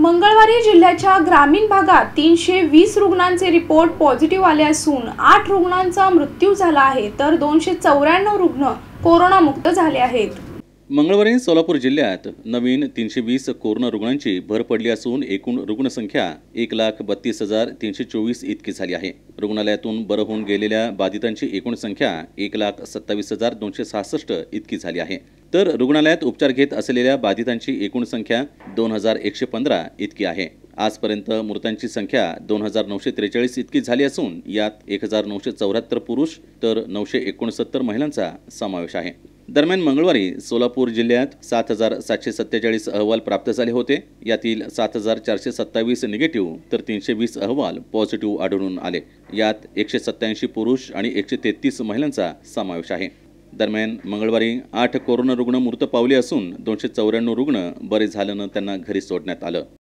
मंगळवारी जिल्ह्याच्या ग्रामीण भागात तीनशे वीस रुग्णांचे रिपोर्ट पॉझिटिव्ह आले असून आठ रुग्णांचा मृत्यू झाला आहे तर दोनशे चौऱ्याण्णव रुग्ण कोरोनामुक्त झाले आहेत मंगळवारी सोलापूर जिल्ह्यात नवीन तीनशे वीस कोरोना रुग्णांची भर पडली असून एकूण रुग्णसंख्या एक लाख बत्तीस हजार तीनशे चोवीस इतकी झाली आहे रुग्णालयातून बरं होऊन गेलेल्या बाधितांची एकूण संख्या एक लाख सत्तावीस हजार दोनशे सहासष्ट इतकी झाली आहे तर रुग्णालयात उपचार घेत असलेल्या बाधितांची एकूण संख्या दोन हजार एकशे पंधरा इतकी आहे आजपर्यंत मृतांची संख्या दोन हजार नऊशे त्रेचाळीस इतकी झाली असून यात एक हजार नऊशे चौऱ्याहत्तर पुरुष तर नऊशे एकोणसत्तर महिलांचा समावेश आहे दरम्यान मंगळवारी सोलापूर जिल्ह्यात सात हजार सातशे सत्तेचाळीस अहवाल प्राप्त झाले होते यातील सात हजार चारशे सत्तावीस निगेटिव्ह तर तीनशे वीस अहवाल पॉझिटिव्ह आढळून आले यात एकशे सत्त्याऐंशी पुरुष आणि एकशे तेहतीस महिलांचा समावेश आहे दरम्यान मंगळवारी आठ कोरोना रुग्ण मृत पावले असून दोनशे चौऱ्याण्णव रुग्ण बरे झाल्यानं त्यांना घरी सोडण्यात आलं